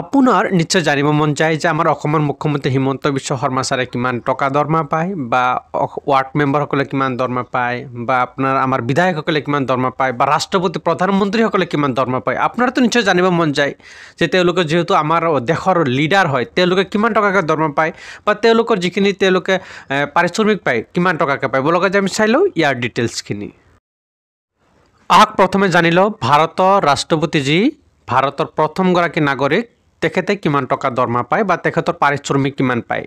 আপোনাৰ নিশ্চয় জানিব মন যায় যে আমাৰ অসমৰ মুখ্যমন্ত্ৰী হিমন্ত বিশ্ব শৰ্মা ছাৰে কিমান টকা দৰমহা পায় বা ৱাৰ্ড মেম্বাৰসকলে কিমান দৰমহা পায় বা আপোনাৰ আমাৰ বিধায়কসকলে কিমান দৰমহা পায় বা ৰাষ্ট্ৰপতি প্ৰধানমন্ত্ৰীসকলে কিমান দৰমহা পায় আপোনাৰতো নিশ্চয় জানিব মন যায় যে তেওঁলোকে যিহেতু আমাৰ দেশৰ লিডাৰ হয় তেওঁলোকে কিমান টকাকৈ দৰমহা পায় বা তেওঁলোকৰ যিখিনি তেওঁলোকে পাৰিশ্ৰমিক পায় কিমান টকাকৈ পায় লগে যে আমি চাই লওঁ ইয়াৰ ডিটেইলছখিনি আগ প্ৰথমে জানি লওঁ ভাৰতৰ ৰাষ্ট্ৰপতিজী ভাৰতৰ প্ৰথমগৰাকী নাগৰিক তেখেতে কিমান টকা দৰমহা পায় বা তেখেতৰ পাৰিশ্ৰমিক কিমান পায়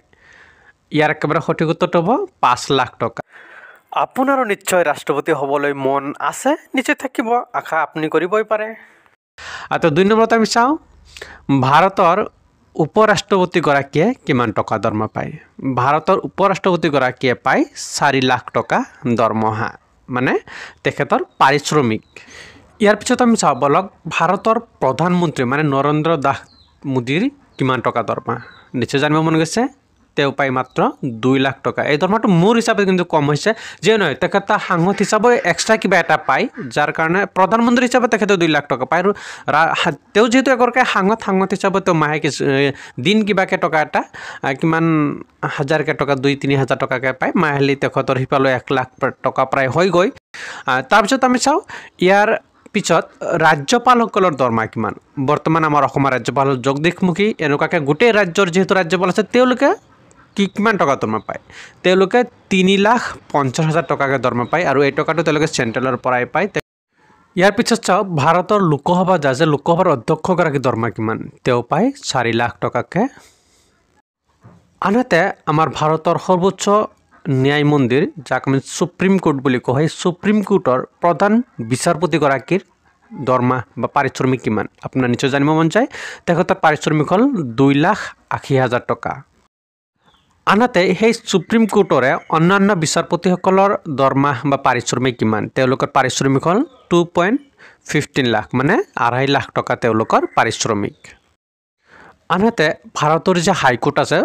ইয়াৰ একেবাৰে সঠিক উত্তৰটো হ'ব পাঁচ লাখ টকা আপোনাৰো নিশ্চয় ৰাষ্ট্ৰপতি হ'বলৈ মন আছে নিশ্চয় থাকিব আশা আপুনি কৰিবই পাৰে আৰু দুই নম্বৰত আমি চাওঁ ভাৰতৰ উপ ৰাষ্ট্ৰপতিগৰাকীয়ে কিমান টকা দৰমহা পায় ভাৰতৰ উপ ৰাষ্ট্ৰপতিগৰাকীয়ে পায় চাৰি লাখ টকা দৰমহা মানে তেখেতৰ পাৰিশ্ৰমিক ইয়াৰ পিছত আমি চাওঁ বলক ভাৰতৰ প্ৰধানমন্ত্ৰী মানে নৰেন্দ্ৰ দাস মুদিৰ কিমান টকা দৰমহা নিশ্চয় জানিব মন গৈছে তেওঁ পায় মাত্ৰ দুই লাখ টকা এই দৰমহাটো মোৰ হিচাপে কিন্তু কম হৈছে যে নহয় তেখেতে সাংসদ হিচাপে এক্সট্ৰা কিবা এটা পায় যাৰ কাৰণে প্ৰধানমন্ত্ৰী হিচাপে তেখেতে দুই লাখ টকা পায় আৰু তেওঁ যিহেতু এগৰাকী সাংসদ সাংসদ হিচাপে তেওঁ মাহে কিছু দিন কিবাকৈ টকা এটা কিমান হাজাৰকৈ টকা দুই তিনি হাজাৰ টকাকৈ পায় মাহিলী তেখেতৰ সিফালে এক লাখ টকা প্ৰায় হৈ গৈ তাৰপিছত আমি চাওঁ ইয়াৰ পিছত ৰাজ্যপালসকলৰ দৰমহা কিমান বৰ্তমান আমাৰ অসমৰ ৰাজ্যপাল হ'ল জগদীশ মুখী এনেকুৱাকৈ গোটেই ৰাজ্যৰ যিহেতু ৰাজ্যপাল আছে তেওঁলোকে কি কিমান টকা দৰমহা পায় তেওঁলোকে তিনি লাখ পঞ্চাছ হাজাৰ টকাকৈ দৰমহা পায় আৰু এই টকাটো তেওঁলোকে চেণ্ট্ৰেলৰ পৰাই পায় ইয়াৰ পিছত চাওক ভাৰতৰ লোকসভা যে লোকসভাৰ অধ্যক্ষগৰাকী দৰমহা কিমান তেওঁ পায় চাৰি লাখ টকাকৈ আনহাতে আমাৰ ভাৰতৰ সৰ্বোচ্চ ন্যায় মন্দিৰ যাক আমি চুপ্ৰিম কোৰ্ট বুলি কওঁ সেই চুপ্ৰিম কোৰ্টৰ প্ৰধান বিচাৰপতিগৰাকীৰ দৰমহা বা পাৰিশ্ৰমিক কিমান আপোনাৰ নিশ্চয় জানিব মন যায় তেখেতৰ পাৰিশ্ৰমিক হ'ল দুই লাখ আশী হাজাৰ টকা আনহাতে সেই চুপ্ৰিম কোৰ্টৰে অন্যান্য বিচাৰপতিসকলৰ দৰমহা বা পাৰিশ্ৰমিক কিমান তেওঁলোকৰ পাৰিশ্ৰমিক হ'ল টু পইণ্ট ফিফটিন লাখ মানে আঢ়ৈ লাখ টকা তেওঁলোকৰ পাৰিশ্ৰমিক আনহাতে ভাৰতৰ যে হাইকোৰ্ট আছে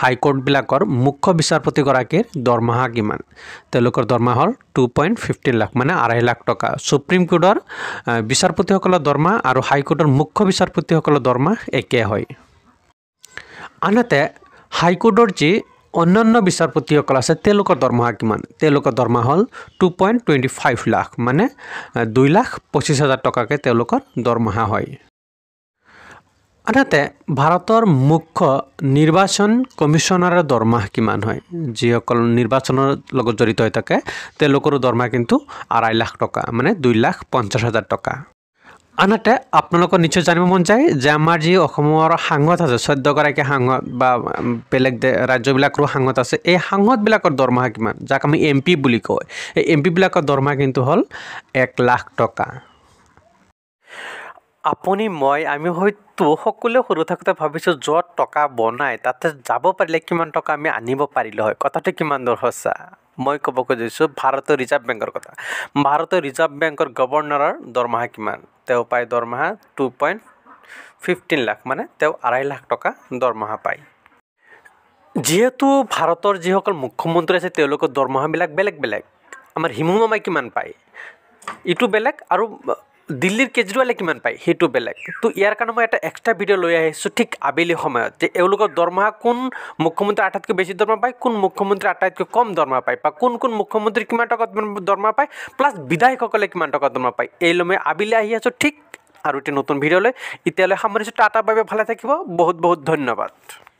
হাইকোৰ্টবিলাকৰ মুখ্য বিচাৰপতিগৰাকীৰ দৰমহা কিমান তেওঁলোকৰ দৰমহা হ'ল টু পইণ্ট ফিফটিন লাখ মানে আঢ়ৈ লাখ টকা চুপ্ৰিম কোৰ্টৰ বিচাৰপতিসকলৰ দৰমহা আৰু হাইকোৰ্টৰ মুখ্য বিচাৰপতিসকলৰ দৰমহা একে হয় আনহাতে হাইকোৰ্টৰ যি অন্যান্য বিচাৰপতিসকল আছে তেওঁলোকৰ দৰমহা কিমান তেওঁলোকৰ দৰমহা হ'ল two point twenty five lakh মানে দুই লাখ পঁচিছ হাজাৰ টকাকৈ তেওঁলোকৰ দৰমহা হয় আনহাতে ভাৰতৰ মুখ্য নিৰ্বাচন কমিশ্যনাৰৰ দৰমহা কিমান হয় যিসকল নিৰ্বাচনৰ লগত জড়িত হৈ থাকে তেওঁলোকৰো দৰমহা কিন্তু আঢ়াই লাখ টকা মানে দুই লাখ পঞ্চাছ হাজাৰ টকা আনহাতে আপোনালোকৰ নিশ্চয় জানিব মন যায় যে আমাৰ যি অসমৰ সাংসদ আছে চৈধ্যগৰাকী সাংসদ বা বেলেগ ৰাজ্যবিলাকৰো সাংসদ আছে এই সাংসদবিলাকৰ দৰমহা কিমান যাক আমি এম পি বুলি কয় এই এম পিবিলাকৰ দৰমহা কিন্তু হ'ল এক লাখ টকা আপুনি মই আমি হয়তো সকলোৱে সৰু থাকোঁতে ভাবিছোঁ য'ত টকা বনাই তাতে যাব পাৰিলে কিমান টকা আমি আনিব পাৰিলোঁ হয় কথাটো কিমান দূৰ সঁচা মই ক'ব খুজিছোঁ ভাৰতীয় ৰিজাৰ্ভ বেংকৰ কথা ভাৰতীয় ৰিজাৰ্ভ বেংকৰ গভৰ্ণৰৰ দৰমহা কিমান তেওঁ পায় দৰমহা টু পইণ্ট ফিফটিন লাখ মানে তেওঁ আঢ়াই লাখ টকা দৰমহা পায় যিহেতু ভাৰতৰ যিসকল মুখ্যমন্ত্ৰী আছে তেওঁলোকৰ দৰমহাবিলাক বেলেগ বেলেগ আমাৰ হিমুমামাই কিমান পায় ইটো বেলেগ আৰু দিল্লীৰ কেজৰিৱালে কিমান পায় সেইটো বেলেগ তো ইয়াৰ কাৰণে মই এটা এক্সট্ৰা ভিডিঅ' লৈ আহিছোঁ ঠিক আবেলি সময়ত যে এওঁলোকৰ দৰমহা কোন মুখ্যমন্ত্ৰী আটাইতকৈ বেছি দৰমহা পায় কোন মুখ্যমন্ত্ৰী আটাইতকৈ কম দৰমহা পায় বা কোন কোন মুখ্যমন্ত্ৰী কিমান টকা দৰমহা পায় প্লাছ বিধায়কসকলে কিমান টকা দৰমহা পায় এই লৈ মই আবেলি আহি আছোঁ ঠিক আৰু এটি নতুন ভিডিঅ'লৈ এতিয়ালৈ সামৰিছোঁ টাটাৰ বাবে ভালে থাকিব বহুত বহুত ধন্যবাদ